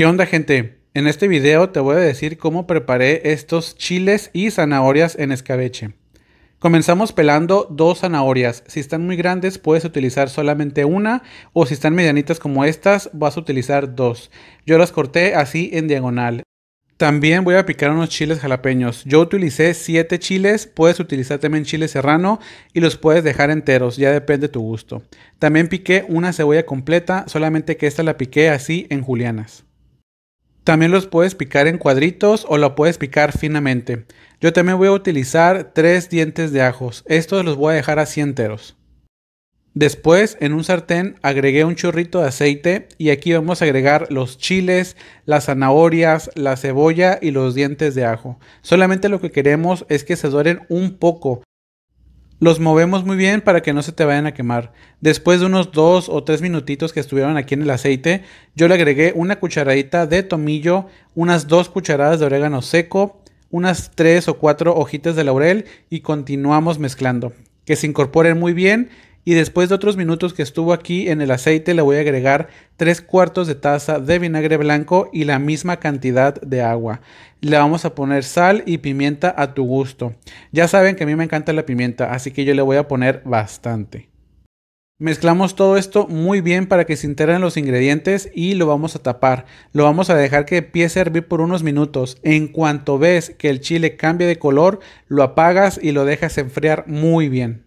¿Qué onda gente? En este video te voy a decir cómo preparé estos chiles y zanahorias en escabeche. Comenzamos pelando dos zanahorias. Si están muy grandes puedes utilizar solamente una o si están medianitas como estas vas a utilizar dos. Yo las corté así en diagonal. También voy a picar unos chiles jalapeños. Yo utilicé 7 chiles, puedes utilizar también chile serrano y los puedes dejar enteros, ya depende de tu gusto. También piqué una cebolla completa, solamente que esta la piqué así en julianas. También los puedes picar en cuadritos o lo puedes picar finamente. Yo también voy a utilizar tres dientes de ajos. Estos los voy a dejar así enteros. Después en un sartén agregué un chorrito de aceite y aquí vamos a agregar los chiles, las zanahorias, la cebolla y los dientes de ajo. Solamente lo que queremos es que se doren un poco los movemos muy bien para que no se te vayan a quemar. Después de unos 2 o 3 minutitos que estuvieron aquí en el aceite, yo le agregué una cucharadita de tomillo, unas 2 cucharadas de orégano seco, unas 3 o 4 hojitas de laurel y continuamos mezclando. Que se incorporen muy bien y después de otros minutos que estuvo aquí en el aceite le voy a agregar 3 cuartos de taza de vinagre blanco y la misma cantidad de agua. Le vamos a poner sal y pimienta a tu gusto. Ya saben que a mí me encanta la pimienta, así que yo le voy a poner bastante. Mezclamos todo esto muy bien para que se integren los ingredientes y lo vamos a tapar. Lo vamos a dejar que empiece a hervir por unos minutos. En cuanto ves que el chile cambia de color, lo apagas y lo dejas enfriar muy bien.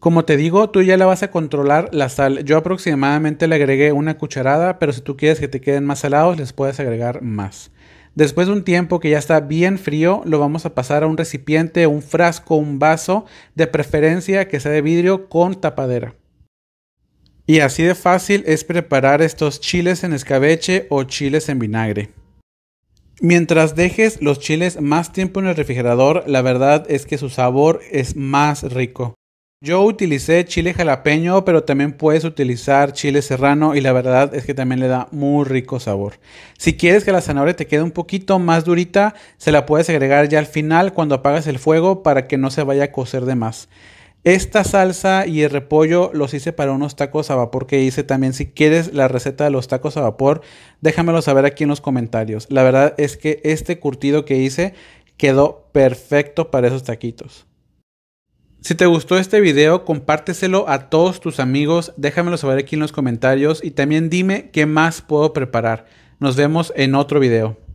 Como te digo, tú ya la vas a controlar la sal. Yo aproximadamente le agregué una cucharada, pero si tú quieres que te queden más salados, les puedes agregar más. Después de un tiempo que ya está bien frío, lo vamos a pasar a un recipiente, un frasco, un vaso, de preferencia que sea de vidrio con tapadera. Y así de fácil es preparar estos chiles en escabeche o chiles en vinagre. Mientras dejes los chiles más tiempo en el refrigerador, la verdad es que su sabor es más rico. Yo utilicé chile jalapeño, pero también puedes utilizar chile serrano y la verdad es que también le da muy rico sabor. Si quieres que la zanahoria te quede un poquito más durita, se la puedes agregar ya al final cuando apagas el fuego para que no se vaya a cocer de más. Esta salsa y el repollo los hice para unos tacos a vapor que hice también. Si quieres la receta de los tacos a vapor, déjamelo saber aquí en los comentarios. La verdad es que este curtido que hice quedó perfecto para esos taquitos. Si te gustó este video, compárteselo a todos tus amigos, déjamelo saber aquí en los comentarios y también dime qué más puedo preparar. Nos vemos en otro video.